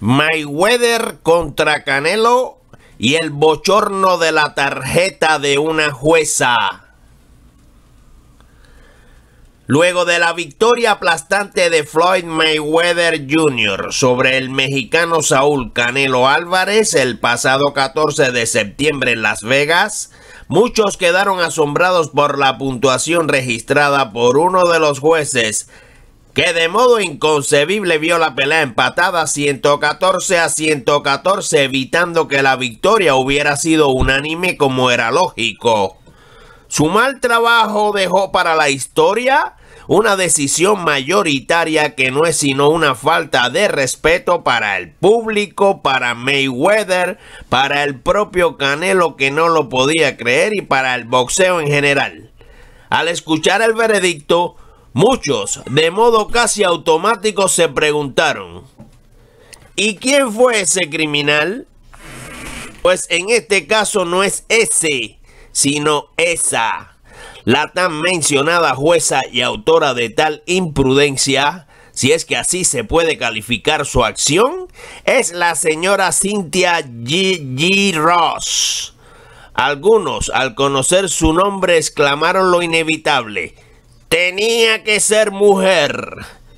Mayweather contra Canelo y el bochorno de la tarjeta de una jueza. Luego de la victoria aplastante de Floyd Mayweather Jr. sobre el mexicano Saúl Canelo Álvarez el pasado 14 de septiembre en Las Vegas, muchos quedaron asombrados por la puntuación registrada por uno de los jueces que de modo inconcebible vio la pelea empatada 114 a 114 evitando que la victoria hubiera sido unánime como era lógico. Su mal trabajo dejó para la historia una decisión mayoritaria que no es sino una falta de respeto para el público, para Mayweather, para el propio Canelo que no lo podía creer y para el boxeo en general. Al escuchar el veredicto, Muchos, de modo casi automático, se preguntaron, ¿y quién fue ese criminal? Pues en este caso no es ese, sino esa. La tan mencionada jueza y autora de tal imprudencia, si es que así se puede calificar su acción, es la señora Cynthia G. G. Ross. Algunos, al conocer su nombre, exclamaron lo inevitable. Tenía que ser mujer.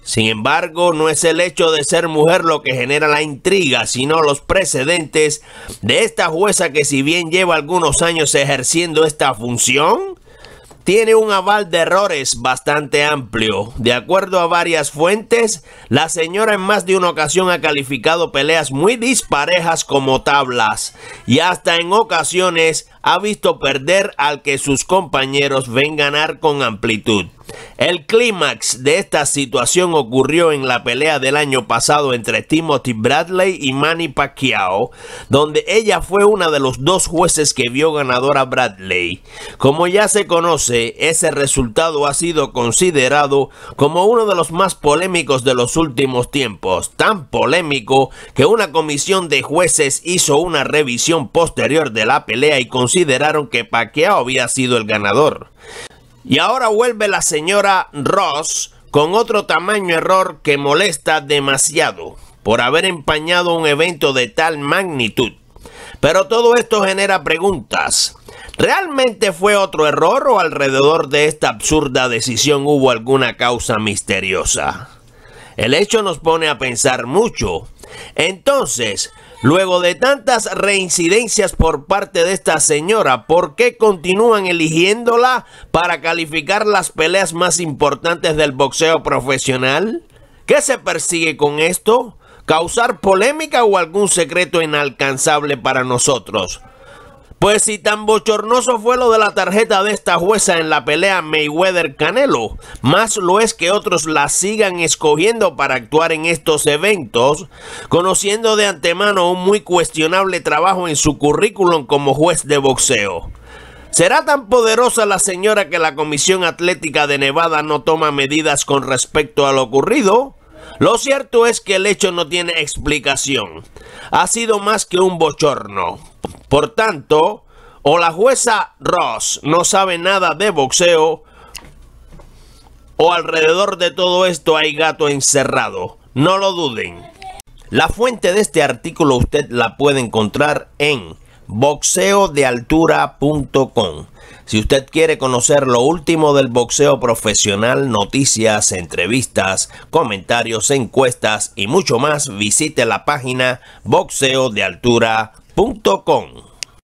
Sin embargo, no es el hecho de ser mujer lo que genera la intriga, sino los precedentes de esta jueza que si bien lleva algunos años ejerciendo esta función, tiene un aval de errores bastante amplio. De acuerdo a varias fuentes, la señora en más de una ocasión ha calificado peleas muy disparejas como tablas y hasta en ocasiones ha visto perder al que sus compañeros ven ganar con amplitud. El clímax de esta situación ocurrió en la pelea del año pasado entre Timothy Bradley y Manny Pacquiao, donde ella fue una de los dos jueces que vio ganadora Bradley. Como ya se conoce, ese resultado ha sido considerado como uno de los más polémicos de los últimos tiempos, tan polémico que una comisión de jueces hizo una revisión posterior de la pelea y consideraron que Pacquiao había sido el ganador. Y ahora vuelve la señora Ross con otro tamaño error que molesta demasiado por haber empañado un evento de tal magnitud. Pero todo esto genera preguntas. ¿Realmente fue otro error o alrededor de esta absurda decisión hubo alguna causa misteriosa? El hecho nos pone a pensar mucho. Entonces, Luego de tantas reincidencias por parte de esta señora, ¿por qué continúan eligiéndola para calificar las peleas más importantes del boxeo profesional? ¿Qué se persigue con esto? ¿Causar polémica o algún secreto inalcanzable para nosotros? Pues si tan bochornoso fue lo de la tarjeta de esta jueza en la pelea Mayweather-Canelo, más lo es que otros la sigan escogiendo para actuar en estos eventos, conociendo de antemano un muy cuestionable trabajo en su currículum como juez de boxeo. ¿Será tan poderosa la señora que la Comisión Atlética de Nevada no toma medidas con respecto a lo ocurrido? Lo cierto es que el hecho no tiene explicación. Ha sido más que un bochorno. Por tanto, o la jueza Ross no sabe nada de boxeo, o alrededor de todo esto hay gato encerrado. No lo duden. La fuente de este artículo usted la puede encontrar en boxeodealtura.com. Si usted quiere conocer lo último del boxeo profesional, noticias, entrevistas, comentarios, encuestas y mucho más, visite la página boxeodealtura.com.